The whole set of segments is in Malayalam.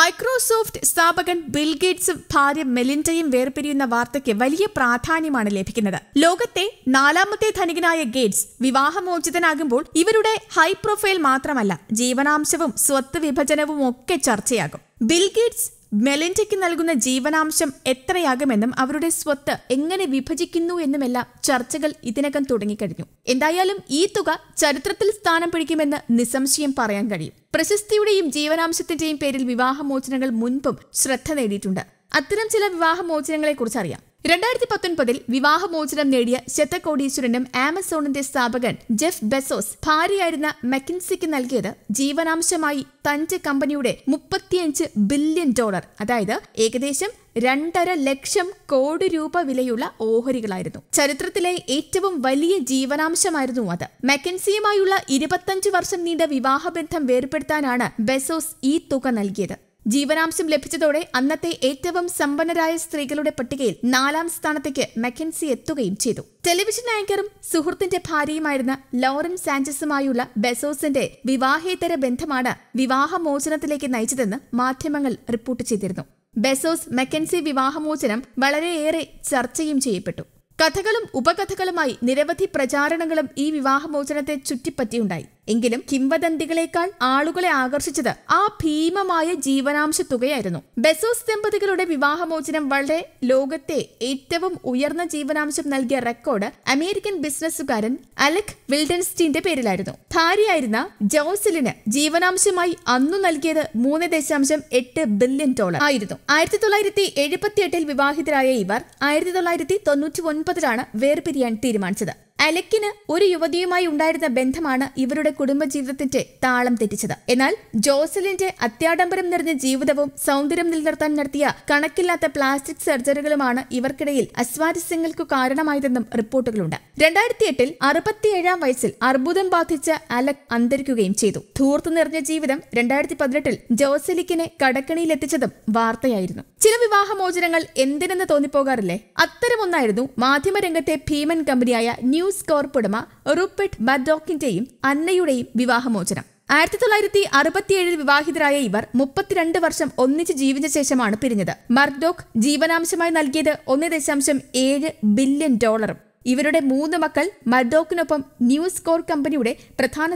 മൈക്രോസോഫ്റ്റ് സ്ഥാപകൻ ബിൽഗേറ്റ്സും ഭാര്യ മെലിൻഡയും വേർപിരിയുന്ന വാർത്തയ്ക്ക് വലിയ പ്രാധാന്യമാണ് ലഭിക്കുന്നത് ലോകത്തെ നാലാമത്തെ ധനികനായ ഗേറ്റ്സ് വിവാഹമോചിതനാകുമ്പോൾ ഇവരുടെ ഹൈ പ്രൊഫൈൽ മാത്രമല്ല ജീവനാംശവും സ്വത്ത് വിഭജനവും ഒക്കെ ചർച്ചയാകും ബിൽ ഗേറ്റ്സ് മെലിൻഡയ്ക്ക് നൽകുന്ന ജീവനാംശം എത്രയാകുമെന്നും അവരുടെ സ്വത്ത് എങ്ങനെ വിഭജിക്കുന്നു എന്നുമെല്ലാം ചർച്ചകൾ ഇതിനകം തുടങ്ങിക്കഴിഞ്ഞു എന്തായാലും ഈ തുക ചരിത്രത്തിൽ സ്ഥാനം പിടിക്കുമെന്ന് നിസ്സംശയം പറയാൻ കഴിയും പ്രശസ്തിയുടെയും ജീവനാംശത്തിന്റെയും പേരിൽ വിവാഹമോചനങ്ങൾ മുൻപും ശ്രദ്ധ നേടിയിട്ടുണ്ട് അത്തരം ചില വിവാഹമോചനങ്ങളെക്കുറിച്ച് അറിയാം രണ്ടായിരത്തി പത്തൊൻപതിൽ വിവാഹമോചനം നേടിയ ശതകോടീശ്വരനും ആമസോണിന്റെ സ്ഥാപകൻ ജെഫ് ബെസോസ് ഭാര്യയായിരുന്ന മെക്കിൻസിക്ക് നൽകിയത് ജീവനാംശമായി തന്റെ കമ്പനിയുടെ മുപ്പത്തിയഞ്ച് ബില്യൺ ഡോളർ അതായത് ഏകദേശം രണ്ടര ലക്ഷം കോടി രൂപ വിലയുള്ള ഓഹരികളായിരുന്നു ചരിത്രത്തിലെ ഏറ്റവും വലിയ ജീവനാംശമായിരുന്നു അത് മെക്കൻസിയുമായുള്ള ഇരുപത്തഞ്ച് വർഷം നീണ്ട വിവാഹബന്ധം വേർപ്പെടുത്താനാണ് ബെസോസ് ഈ തുക നൽകിയത് ജീവനാംശം ലഭിച്ചതോടെ അന്നത്തെ ഏറ്റവും സമ്പന്നരായ സ്ത്രീകളുടെ പട്ടികയിൽ നാലാം സ്ഥാനത്തേക്ക് മെക്കൻസി എത്തുകയും ചെയ്തു ടെലിവിഷൻ ആങ്കറും സുഹൃത്തിന്റെ ഭാര്യയുമായിരുന്ന ലോറൻ സാഞ്ചസുമായുള്ള ബെസോസിന്റെ വിവാഹേതര ബന്ധമാണ് വിവാഹമോചനത്തിലേക്ക് നയിച്ചതെന്ന് മാധ്യമങ്ങൾ റിപ്പോർട്ട് ചെയ്തിരുന്നു ബെസോസ് മെക്കൻസി വിവാഹമോചനം വളരെയേറെ ചർച്ചയും ചെയ്യപ്പെട്ടു കഥകളും ഉപകഥകളുമായി നിരവധി പ്രചാരണങ്ങളും ഈ വിവാഹമോചനത്തെ ചുറ്റിപ്പറ്റിയുണ്ടായി എങ്കിലും കിംവദന്തികളെക്കാൾ ആളുകളെ ആകർഷിച്ചത് ആ ഭീമമായ ജീവനാംശ തുകയായിരുന്നു ബെസോസ് ദമ്പതികളുടെ വിവാഹമോചനം വളരെ ലോകത്തെ ഏറ്റവും ഉയർന്ന ജീവനാംശം നൽകിയ റെക്കോർഡ് അമേരിക്കൻ ബിസിനസ്സുകാരൻ അലക് വിൽഡൻസ്റ്റീന്റെ പേരിലായിരുന്നു ഭാര്യയായിരുന്ന ജോസലിന് ജീവനാംശമായി അന്നു നൽകിയത് മൂന്ന് ദശാംശം എട്ട് ബില്യൺ ഡോളർ ആയിരുന്നു ആയിരത്തി തൊള്ളായിരത്തി എഴുപത്തിയെട്ടിൽ വിവാഹിതരായ ഇവർ ആയിരത്തി തൊള്ളായിരത്തി തൊണ്ണൂറ്റി ഒൻപതിലാണ് വേർപിരിയാൻ തീരുമാനിച്ചത് അലക്കിന് ഒരു യുവതിയുമായി ഉണ്ടായിരുന്ന ബന്ധമാണ് ഇവരുടെ കുടുംബജീവിതത്തിന്റെ താളം തെറ്റിച്ചത് എന്നാൽ ജോസലിന്റെ അത്യാഡംബരം നിറഞ്ഞ ജീവിതവും സൗന്ദര്യം നിലനിർത്താൻ നടത്തിയ കണക്കില്ലാത്ത പ്ലാസ്റ്റിക് സർജറികളുമാണ് ഇവർക്കിടയിൽ അസ്വാരസ്യങ്ങൾക്കു കാരണമായതെന്നും റിപ്പോർട്ടുകളുണ്ട് രണ്ടായിരത്തി എട്ടിൽ അറുപത്തിയേഴാം വയസ്സിൽ അർബുദം ബാധിച്ച അലക് അന്തരിക്കുകയും ചെയ്തു ധൂർത്തു നിറഞ്ഞ ജീവിതം രണ്ടായിരത്തി പതിനെട്ടിൽ ജോസലിക്കിനെ കടക്കണിയിലെത്തിച്ചതും വാർത്തയായിരുന്നു ചില വിവാഹമോചനങ്ങൾ എന്തിനെന്ന് തോന്നിപ്പോകാറില്ലേ അത്തരമൊന്നായിരുന്നു മാധ്യമരംഗത്തെ ഭീമൻ കമ്പനിയായ ന്യൂ ബ്ലൂസ് കോർപ്പുടമ റൂപ്പർട്ട് മഡോക്കിന്റെയും അന്നയുടെയും വിവാഹമോചനം ആയിരത്തി തൊള്ളായിരത്തി അറുപത്തിയേഴിൽ വിവാഹിതരായ ഇവർ മുപ്പത്തിരണ്ട് വർഷം ഒന്നിച്ച് ജീവിച്ച ശേഷമാണ് പിരിഞ്ഞത് മർഡോക്ക് ജീവനാംശമായി നൽകിയത് ഒന്ന് ദശാംശം ഏഴ് ബില്യൺ ഡോളറും ഇവരുടെ മൂന്ന് മക്കൾ മർഡോക്കിനൊപ്പം ന്യൂസ് കോർ കമ്പനിയുടെ പ്രധാന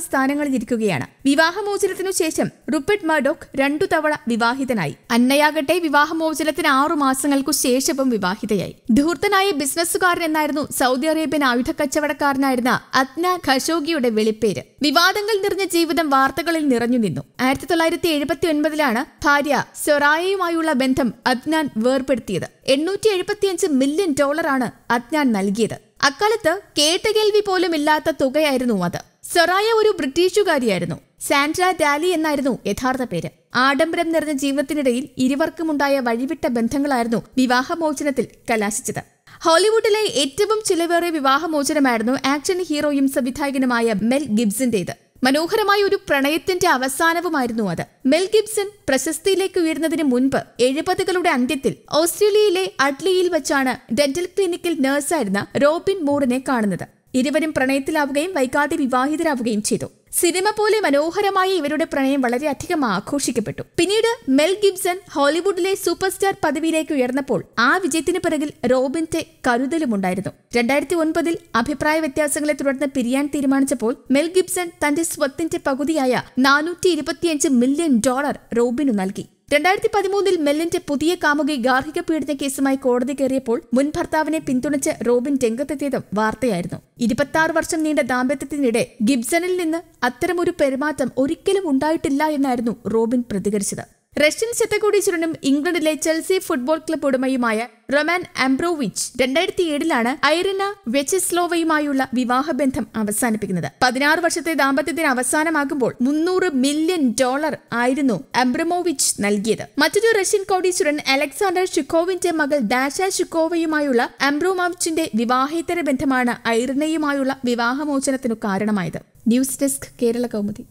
ഇരിക്കുകയാണ് വിവാഹമോചനത്തിനു ശേഷം റുപ്പർട്ട് മർഡോക്ക് രണ്ടു തവണ വിവാഹിതനായി അന്നയാകട്ടെ വിവാഹമോചനത്തിന് ആറു മാസങ്ങൾക്കു ശേഷവും വിവാഹിതയായി ധൂർത്തനായ ബിസിനസ്സുകാരൻ എന്നായിരുന്നു സൗദി അറേബ്യൻ ആയുധ കച്ചവടക്കാരനായിരുന്ന അദ്നാൻ ഖഷോഗിയുടെ വെളിപ്പേര് വിവാദങ്ങൾ നിറഞ്ഞ ജീവിതം വാർത്തകളിൽ നിറഞ്ഞു നിന്നു ആയിരത്തി തൊള്ളായിരത്തി എഴുപത്തി ഒൻപതിലാണ് ഭാര്യ സൊറായയുമായുള്ള ബന്ധം അദ്നാൻ വേർപ്പെടുത്തിയത് എണ്ണൂറ്റി എഴുപത്തിയഞ്ച് മില്യൺ ഡോളറാണ് അദ്നാൻ നൽകിയത് അക്കാലത്ത് കേട്ടകേൽവി പോലും ഇല്ലാത്ത തുകയായിരുന്നു അത് സൊറായ ഒരു ബ്രിട്ടീഷുകാരിയായിരുന്നു സാൻഡ്ര ഡാലി എന്നായിരുന്നു യഥാർത്ഥ പേര് ആഡംബരം നിറഞ്ഞ ജീവിതത്തിനിടയിൽ ഇരുവർക്കുമുണ്ടായ വഴിവിട്ട ബന്ധങ്ങളായിരുന്നു വിവാഹമോചനത്തിൽ കലാശിച്ചത് ഹോളിവുഡിലെ ഏറ്റവും ചിലവേറിയ വിവാഹമോചനമായിരുന്നു ആക്ഷൻ ഹീറോയും സംവിധായകനുമായ മെൽ ഗിബ്സിന്റേത് മനോഹരമായ ഒരു പ്രണയത്തിന്റെ അവസാനവുമായിരുന്നു അത് മെൽ ഗിബ്സൺ പ്രശസ്തിയിലേക്ക് ഉയരുന്നതിന് മുൻപ് എഴുപതുകളുടെ അന്ത്യത്തിൽ ഓസ്ട്രേലിയയിലെ അഡ്ലിയിൽ വെച്ചാണ് ഡെന്റൽ ക്ലിനിക്കിൽ നഴ്സായിരുന്ന റോബിൻ മൂറിനെ കാണുന്നത് ഇരുവരും പ്രണയത്തിലാവുകയും വൈകാതെ വിവാഹിതരാവുകയും ചെയ്തു സിനിമ പോലെ മനോഹരമായ ഇവരുടെ പ്രണയം വളരെയധികം ആഘോഷിക്കപ്പെട്ടു പിന്നീട് മെൽ ഗിബ്സൺ ഹോളിവുഡിലെ സൂപ്പർ സ്റ്റാർ പദവിയിലേക്ക് ഉയർന്നപ്പോൾ ആ വിജയത്തിന് പിറകിൽ റോബിന്റെ ഉണ്ടായിരുന്നു രണ്ടായിരത്തി ഒൻപതിൽ അഭിപ്രായ വ്യത്യാസങ്ങളെ തുടർന്ന് പിരിയാൻ തീരുമാനിച്ചപ്പോൾ മെൽ ഗിബ്സൺ തന്റെ സ്വത്തിന്റെ പകുതിയായ നാനൂറ്റി മില്യൺ ഡോളർ റോബിനു നൽകി രണ്ടായിരത്തി പതിമൂന്നിൽ മെല്ലിന്റെ പുതിയ കാമുകി ഗാർഹിക പീഡന കേസുമായി കോടതി കയറിയപ്പോൾ മുൻ ഭർത്താവിനെ പിന്തുണച്ച് റോബിൻ രംഗത്തെത്തിയതും വാർത്തയായിരുന്നു ഇരുപത്തിയാറ് വർഷം നീണ്ട ദാമ്പത്യത്തിനിടെ ഗിബ്സണിൽ നിന്ന് അത്തരമൊരു പെരുമാറ്റം ഒരിക്കലും ഉണ്ടായിട്ടില്ല എന്നായിരുന്നു റോബിൻ പ്രതികരിച്ചത് റഷ്യൻ ശതകോടീശ്വരനും ഇംഗ്ലണ്ടിലെ ചെൽസി ഫുട്ബോൾ ക്ലബ് ഉടമയുമായ റൊമാൻ ആംബ്രോവിച്ച് രണ്ടായിരത്തി ഏഴിലാണ് ഐറിന വെച്ചസ്ലോവയുമായുള്ള വിവാഹബന്ധം അവസാനിപ്പിക്കുന്നത് പതിനാറ് വർഷത്തെ ദാമ്പത്യത്തിന് അവസാനമാകുമ്പോൾ മുന്നൂറ് മില്യൺ ഡോളർ ആയിരുന്നു അംബ്രമോവിച്ച് നൽകിയത് മറ്റൊരു റഷ്യൻ കോടീശ്വരൻ അലക്സാണ്ടർ ഷുക്കോവിന്റെ മകൾ ഡാഷ ഷുക്കോവയുമായുള്ള അംബ്രോമാവിച്ചിന്റെ വിവാഹേതര ബന്ധമാണ് ഐറിനയുമായുള്ള വിവാഹമോചനത്തിനു കാരണമായത് ന്യൂസ് ഡെസ്ക് കേരള കൗമുദി